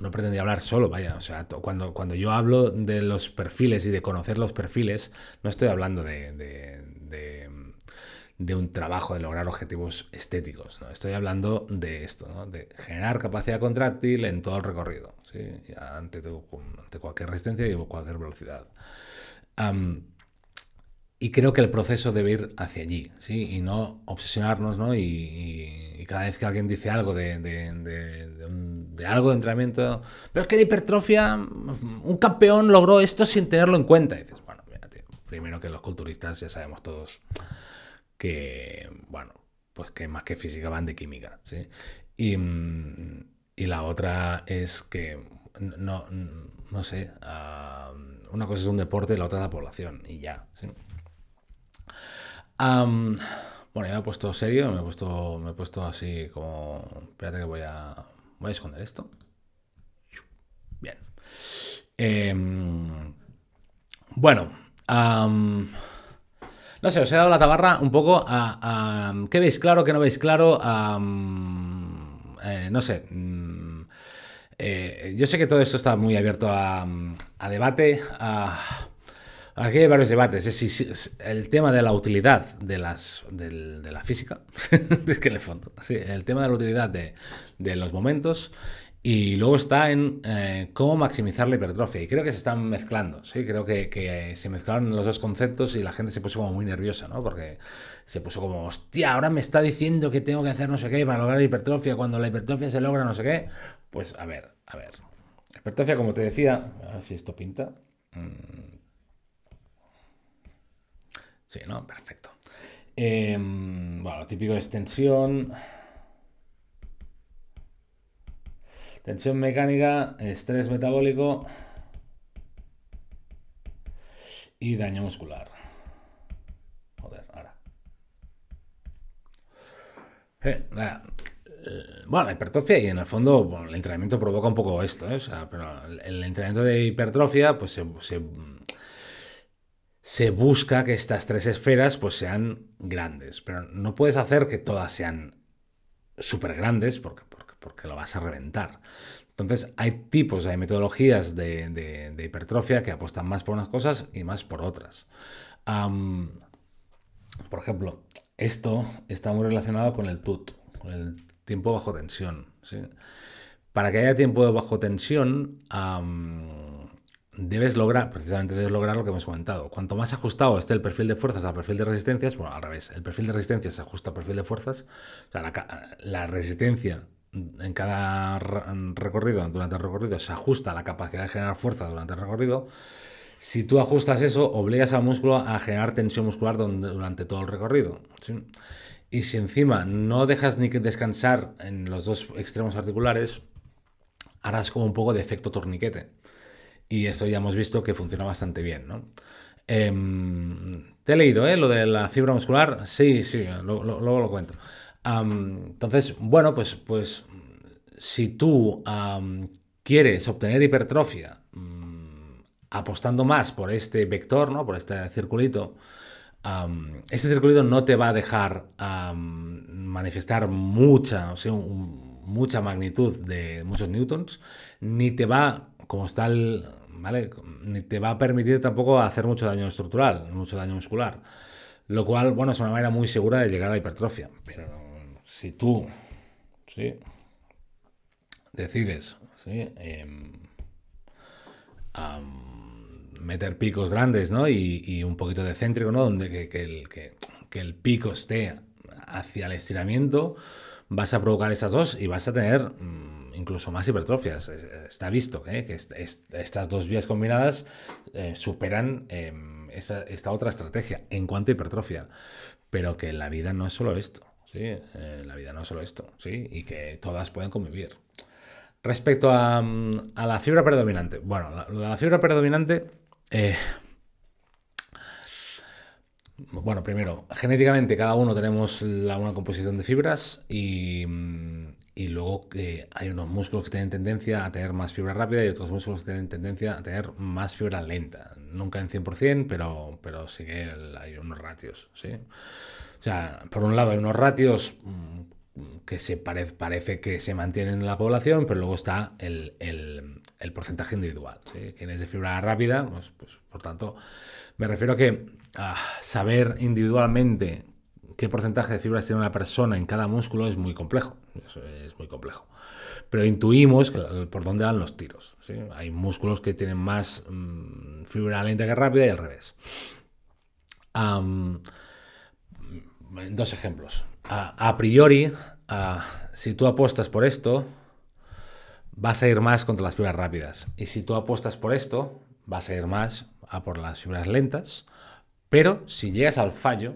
no pretendía hablar solo, vaya, o sea, cuando, cuando yo hablo de los perfiles y de conocer los perfiles, no estoy hablando mm, de, un trabajo de lograr objetivos estéticos, ¿no? estoy hablando de esto, ¿no? de generar capacidad contráctil en todo el recorrido, ¿sí? ante, cualquier resistencia y cualquier velocidad. Y creo que el proceso debe ir hacia allí, ¿sí? Y no obsesionarnos, ¿no? Y, cada vez que alguien dice algo de, algo de entrenamiento, pero es que la hipertrofia un campeón logró esto sin tenerlo en cuenta. dices, bueno, mira, primero que los culturistas ya sabemos todos que, bueno, pues que más que física van de química, ¿sí? Y, y la otra es que, no, no sé, ah, una cosa es un deporte, la otra es la población, y ya, ¿sí? bueno, ya me he puesto serio, me he puesto, me he puesto así como... Espérate que voy a... Voy a esconder esto. Bien. Em, bueno. no sé, os he dado la tabarra un poco a... ¿Qué veis claro, qué no veis claro? Eh, no sé. Mm, eh, yo sé que todo esto está muy abierto a, a debate. A, Aquí hay varios debates. ¿eh? Es, el tema de la utilidad de, las, de, la física, es que en el fondo, el tema de la utilidad de, de los momentos y luego está en eh, cómo maximizar la hipertrofia. Y creo que se están mezclando, ¿sí? Creo que, se mezclaron los dos conceptos y la gente se puso como muy nerviosa, ¿no? Porque se puso como, hostia, ahora me está diciendo que tengo que hacer no sé qué para lograr la hipertrofia, cuando la hipertrofia se logra no sé qué. Pues a ver, a ver. Hipertrofia, como te decía, a ver si esto pinta. Mm, Sí, ¿no? Perfecto. Em, bueno, lo típico es tensión. Tensión mecánica, estrés metabólico y daño muscular. Joder, ahora. Eh, eh, bueno, la hipertrofia y en el fondo el entrenamiento provoca un poco esto, ¿eh? o sea, pero el, entrenamiento de hipertrofia pues se se busca que estas tres esferas pues sean grandes, pero no puedes hacer que todas sean súper grandes porque, porque, lo vas a reventar. Entonces hay tipos, hay metodologías de, hipertrofia que apuestan más por unas cosas y más por otras. por ejemplo, esto está muy relacionado con el TUT, con el tiempo bajo tensión. Para que haya tiempo de bajo tensión, debes lograr, precisamente debes lograr lo que hemos comentado. Cuanto más ajustado esté el perfil de fuerzas al perfil de resistencias, bueno, al revés, el perfil de resistencias se ajusta al perfil de fuerzas, o sea, la, resistencia en cada recorrido, durante el recorrido, se ajusta a la capacidad de generar fuerza durante el recorrido. Si tú ajustas eso, obligas al músculo a generar tensión muscular durante todo el recorrido. Y si encima no dejas ni que descansar en los dos extremos articulares, harás como un poco de efecto torniquete. Y esto ya hemos visto que funciona bastante bien, ¿no? Em, te he leído, ¿eh? Lo de la fibra muscular. Sí, sí, luego lo, cuento. entonces, bueno, pues, pues si tú quieres obtener hipertrofia mm, apostando más por este vector, ¿no? Por este circulito, este circulito no te va a dejar manifestar mucha, o sea, mucha magnitud de muchos newtons, ni te va, como está el ¿vale? Ni te va a permitir tampoco hacer mucho daño estructural, mucho daño muscular. Lo cual, bueno, es una manera muy segura de llegar a hipertrofia. Pero si tú, ¿sí? Decides, em, meter picos grandes, Y, un poquito de céntrico, ¿no? Donde que, el, pico esté hacia el estiramiento, vas a provocar esas dos y vas a tener... Mm, incluso más hipertrofias. Eh, está visto ¿eh? que estas dos vías combinadas eh, superan em, esta otra estrategia en cuanto a hipertrofia. Pero que la vida no es solo esto, ¿sí? la vida no es solo esto, ¿sí? Y que todas pueden convivir. Respecto a, mm, la fibra predominante. Bueno, lo de la fibra predominante... bueno, primero, genéticamente cada uno tenemos la, una composición de fibras y mm, y luego que hay unos músculos que tienen tendencia a tener más fibra rápida y otros músculos que tienen tendencia a tener más fibra lenta. Nunca en 100%, pero, pero sí que hay unos ratios. ¿sí? O sea, por un lado hay unos ratios mm, que se parece que se mantienen en la población, pero luego está el, porcentaje individual. ¿sí? ¿Quién es de fibra rápida? Pues, pues, por tanto, me refiero a que a saber individualmente qué porcentaje de fibras tiene una persona en cada músculo es muy complejo. Es, muy complejo. Pero intuimos por dónde van los tiros. Hay músculos que tienen más mm, fibra lenta que rápida y al revés. dos ejemplos. A, priori, si tú apuestas por esto, vas a ir más contra las fibras rápidas. Y si tú apuestas por esto, vas a ir más a por las fibras lentas. Pero si llegas al fallo,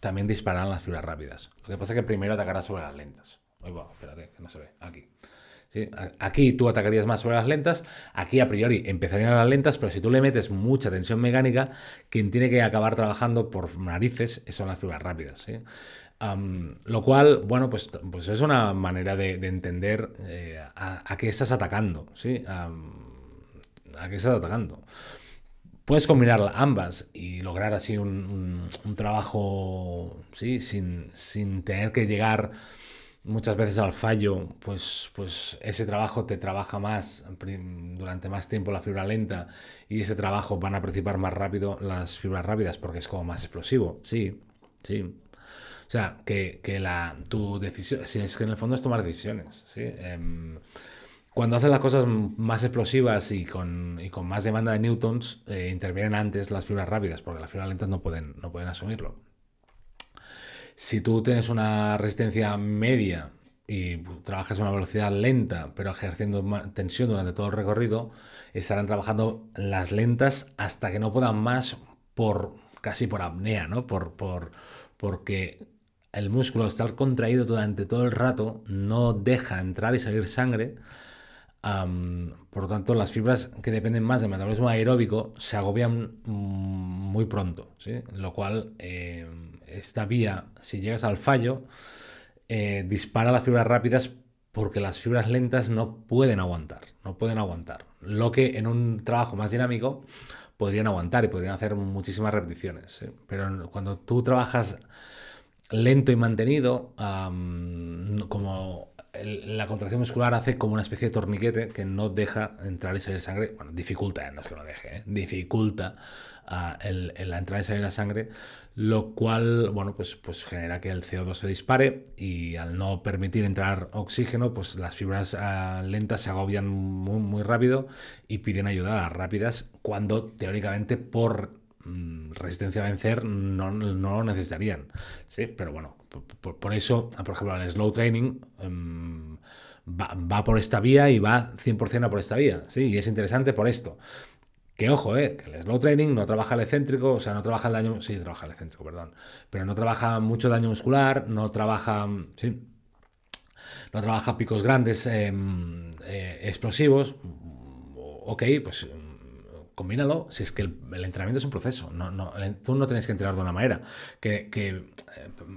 también dispararán las fibras rápidas. Lo que pasa es que primero atacará sobre las lentas. que no Aquí. Aquí tú atacarías más sobre las lentas, aquí a priori empezarían las lentas, pero si tú le metes mucha tensión mecánica, quien tiene que acabar trabajando por narices son las fibras rápidas. ¿eh? lo cual, bueno, pues, pues es una manera de, entender eh, a, qué estás atacando. ¿sí? a qué estás atacando. Puedes combinar ambas y lograr así un, trabajo ¿sí? sin, tener que llegar muchas veces al fallo, pues, pues ese trabajo te trabaja más durante más tiempo la fibra lenta y ese trabajo van a participar más rápido las fibras rápidas porque es como más explosivo. Sí, sí. O sea, que, que la, tu decisión, si es que en el fondo es tomar decisiones, ¿sí? Em, cuando hacen las cosas más explosivas y con, más demanda de newtons, eh, intervienen antes las fibras rápidas, porque las fibras lentas no pueden, no pueden asumirlo. Si tú tienes una resistencia media y trabajas a una velocidad lenta, pero ejerciendo tensión durante todo el recorrido, estarán trabajando las lentas hasta que no puedan más por casi por apnea, ¿no? Por, por, porque el músculo estar contraído durante todo el rato no deja entrar y salir sangre por lo tanto, las fibras que dependen más del metabolismo aeróbico se agobian mm, muy pronto, lo cual eh, esta vía, si llegas al fallo, eh, dispara las fibras rápidas porque las fibras lentas no pueden aguantar, no pueden aguantar, lo que en un trabajo más dinámico podrían aguantar y podrían hacer muchísimas repeticiones, pero cuando tú trabajas lento y mantenido, como la contracción muscular hace como una especie de torniquete que no deja entrar y salir sangre. Bueno, dificulta, eh, no es que no deje, eh, dificulta ah, la entrada y salir la sangre, lo cual, bueno, pues, pues genera que el CO2 se dispare y al no permitir entrar oxígeno, pues las fibras ah, lentas se agobian muy, rápido y piden ayuda a rápidas cuando teóricamente por mm, resistencia a vencer no, no, lo necesitarían. Sí, pero bueno, por, eso, por ejemplo, el slow training em, va, por esta vía y va 100% a por esta vía, ¿sí? Y es interesante por esto. Que ojo, eh, que el slow training no trabaja el excéntrico, o sea, no trabaja el daño, sí, trabaja el excéntrico, perdón, pero no trabaja mucho daño muscular, no trabaja, sí, no trabaja picos grandes em, eh, explosivos, ok, pues combínalo. Si es que el, entrenamiento es un proceso, no, no, tú no tienes que entrenar de una manera. Que, eh,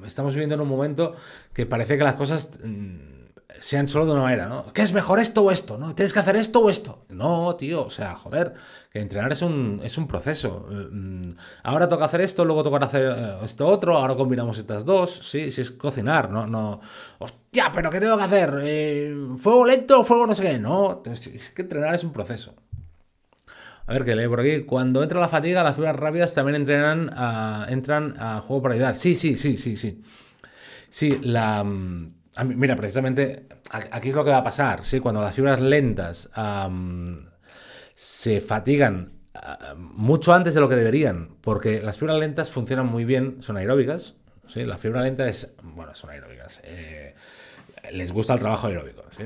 estamos viviendo en un momento que parece que las cosas mm, sean solo de una manera, ¿no? ¿Qué es mejor esto o esto? ¿No? ¿Tienes que hacer esto o esto? No, tío, o sea, joder, que entrenar es un, es un proceso. Eh, mm, ahora toca hacer esto, luego toca hacer eh, esto otro, ahora combinamos estas dos, sí, si es cocinar, no, no, hostia, pero ¿qué tengo que hacer? ¿Fuego lento o fuego no sé qué? No, es que entrenar es un proceso. A ver qué leo por aquí. Cuando entra la fatiga, las fibras rápidas también entrenan a, entran a juego para ayudar. Sí, sí, sí, sí, sí. Sí, la. Mm, mira, precisamente aquí es lo que va a pasar, ¿sí? Cuando las fibras lentas se fatigan mucho antes de lo que deberían, porque las fibras lentas funcionan muy bien, son aeróbicas, ¿sí? La fibra lenta es, bueno, son aeróbicas, eh, les gusta el trabajo aeróbico, ¿sí?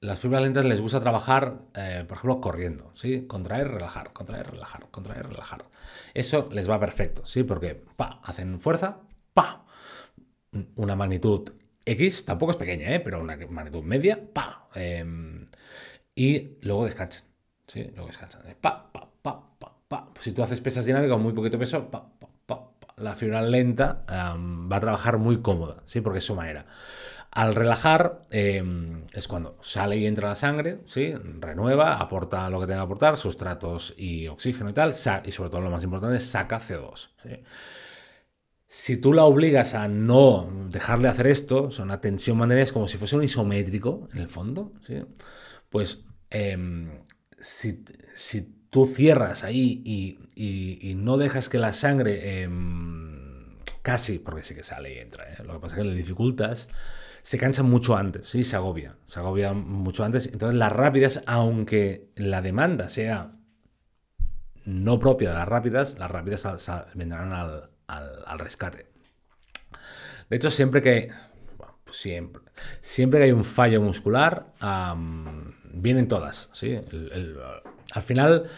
las fibras lentas les gusta trabajar, eh, por ejemplo, corriendo, ¿sí? Contraer, relajar, contraer, relajar, contraer, relajar. Eso les va perfecto, ¿sí? Porque, pa, hacen fuerza, pa, una magnitud X, tampoco es pequeña, ¿eh? Pero una magnitud media, pa, em, y luego descansan, ¿sí? Luego descansan, ¿eh? pa, pa, pa, pa, Si tú haces pesas dinámicas, muy poquito peso, pa, La fibra lenta va a trabajar muy cómoda, ¿sí? Porque es su manera. Al relajar em, es cuando sale y entra la sangre, ¿sí? renueva, aporta lo que tenga que aportar, sustratos y oxígeno y tal, y sobre todo lo más importante, saca CO2. Si tú la obligas a no dejarle hacer esto, son una tensión es como si fuese un isométrico en el fondo, ¿sí? pues em, si, tú cierras ahí y, no dejas que la sangre, em, casi, porque sí que sale y entra, ¿eh? lo que pasa es que le dificultas, se cansa mucho antes, ¿sí? se agobia, se agobia mucho antes. Entonces las rápidas, aunque la demanda sea no propia de las rápidas, las rápidas vendrán al, rescate. De hecho, siempre que, pues siempre, siempre hay un fallo muscular, vienen todas. ¿sí? al final,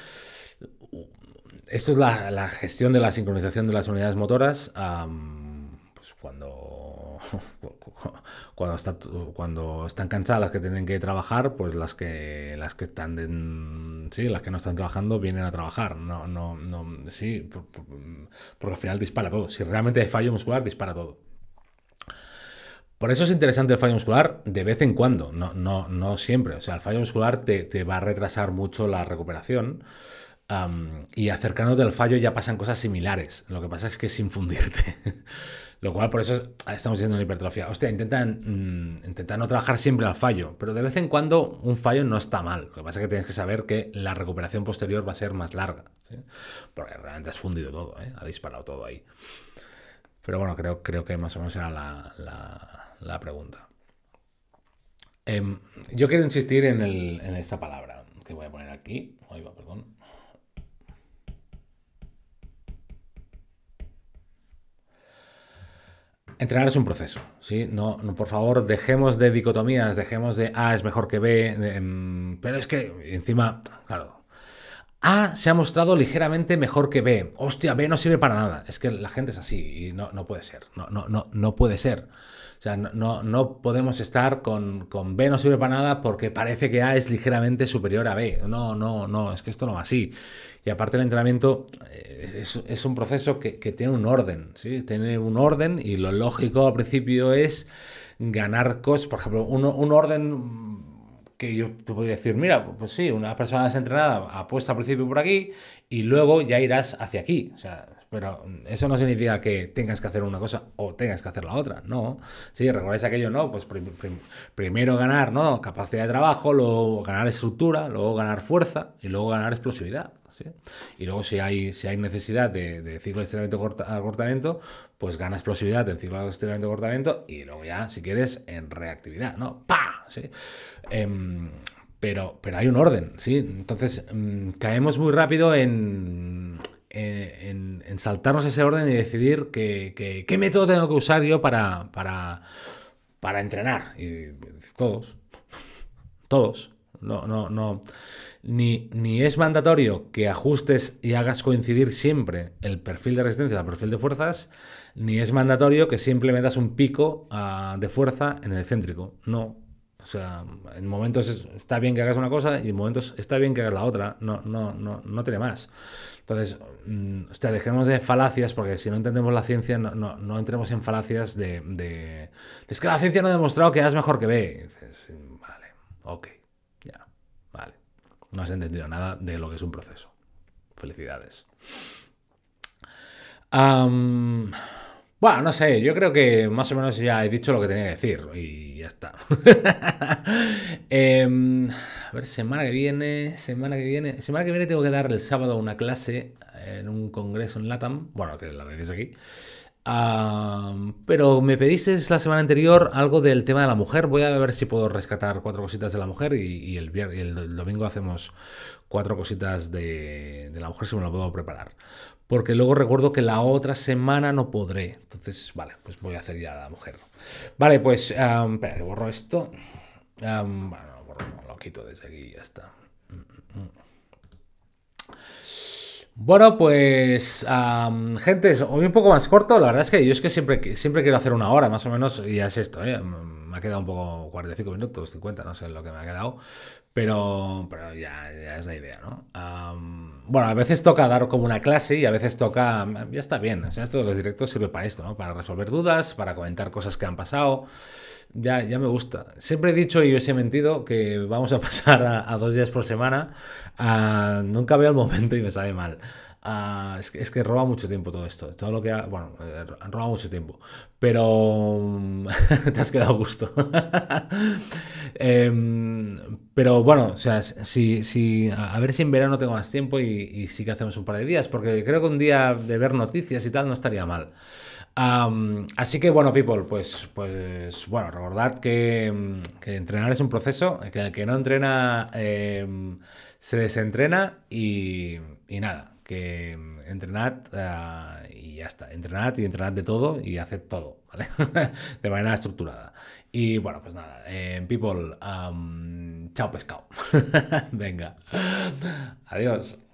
esto es la, gestión de la sincronización de las unidades motoras. pues cuando cuando, están cansadas las que tienen que trabajar, pues las que las que están mm, sí, las que no están trabajando vienen a trabajar. No, no, sí, porque al final dispara todo. Si realmente hay fallo muscular, dispara todo. Por eso es interesante el fallo muscular de vez en cuando, no, no, no siempre. O sea, el fallo muscular te, va a retrasar mucho la recuperación. y acercándote al fallo ya pasan cosas similares. Lo que pasa es que sin fundirte. Lo cual, por eso ah, estamos diciendo la hipertrofia. Hostia, mm, intentan, no trabajar siempre al fallo, pero de vez en cuando un fallo no está mal. Lo que pasa es que tienes que saber que la recuperación posterior va a ser más larga. Porque realmente has fundido todo, ¿eh? ha disparado todo ahí. Pero bueno, creo, creo que más o menos era la, pregunta. Em, yo quiero insistir en, en esta palabra que voy a poner aquí. Ahí va, perdón. Entrenar es un proceso, ¿sí? No, por favor, dejemos de dicotomías, dejemos de A ah, es mejor que B, mm, pero es que encima, claro, A ah, se ha mostrado ligeramente mejor que B. Hostia, B no sirve para nada. Es que la gente es así y no, no puede ser, no, no, no, no puede ser. O sea, no, no podemos estar con, B no sirve para nada porque parece que A es ligeramente superior a B. No, no, no, es que esto no va así. Y aparte el entrenamiento eh, es, un proceso que, tiene un orden, ¿sí? Tiene un orden y lo lógico al principio es ganar cosas, por ejemplo, un, un orden que yo te podría decir, mira, pues sí, una persona desentrenada apuesta al principio por aquí y luego ya irás hacia aquí. O sea, pero mm, eso no significa que tengas que hacer una cosa o tengas que hacer la otra, no. Sí, recordáis aquello, no, pues primero ganar, ¿no? Capacidad de trabajo, luego ganar estructura, luego ganar fuerza y luego ganar explosividad. ¿sí? Y luego si hay, si hay necesidad de, de ciclo de estiramiento cortamiento pues gana explosividad en ciclo de estiramiento cortamiento y luego ya, si quieres, en reactividad, ¿no? ¡Pah! ¿sí? Em, pero, pero hay un orden, ¿sí? Entonces mm, caemos muy rápido en eh, en, saltarnos ese orden y decidir que, qué método tengo que usar yo para, entrenar. Y todos, todos. No, no, no. Ni, es mandatorio que ajustes y hagas coincidir siempre el perfil de resistencia al perfil de fuerzas, ni es mandatorio que siempre das un pico ah, de fuerza en el céntrico. No. O sea, en momentos está bien que hagas una cosa y en momentos está bien que hagas la otra. No, no, no, no tiene más. Entonces, mm, o sea, dejemos de falacias, porque si no entendemos la ciencia, no, entremos en falacias de, Es que la ciencia no ha demostrado que es mejor que B. dices, vale, ok, ya, vale. No has entendido nada de lo que es un proceso. Felicidades. Bueno, no sé, yo creo que más o menos ya he dicho lo que tenía que decir y ya está. Em, a ver, semana que viene, semana que viene, semana que viene tengo que dar el sábado una clase en un congreso en LATAM, bueno, que la tenéis aquí. pero me pedisteis la semana anterior algo del tema de la mujer. Voy a ver si puedo rescatar cuatro cositas de la mujer y, el, domingo hacemos cuatro cositas de la mujer si me lo puedo preparar porque luego recuerdo que la otra semana no podré. Entonces, vale, pues voy a hacer ya la mujer. Vale, pues, espera, borro esto. bueno, lo borro, lo quito desde aquí y ya está. Bueno, pues gente, hoy un poco más corto. La verdad es que yo es que siempre, siempre quiero hacer una hora, más o menos, y ya es esto, ¿eh? Me ha quedado un poco 45 minutos, 50, no sé lo que me ha quedado, pero, pero ya, es la idea, ¿no? bueno, a veces toca dar como una clase y a veces toca, ya está bien, o sea, esto los directos sirve para esto, ¿no? Para resolver dudas, para comentar cosas que han pasado. Ya, ya me gusta. Siempre he dicho y os he mentido que vamos a pasar a, dos días por semana. Ah, nunca veo el momento y me sabe mal. Ah, es, que, roba mucho tiempo todo esto. Todo lo que. bueno, eh, roba mucho tiempo. Pero. Mm, te has quedado gusto. Em, pero bueno, o sea, si, si, a ver si en verano tengo más tiempo y, y sí que hacemos un par de días. Porque creo que un día de ver noticias y tal no estaría mal así que bueno, people, pues, pues bueno, recordad que, mm, entrenar es un proceso, que el que no entrena em, se desentrena y, nada, que mm, entrenad ah, y ya está, entrenad y entrenad de todo y haced todo, ¿vale? de manera estructurada. Y bueno, pues nada, em, people, chao pescado. Venga, adiós.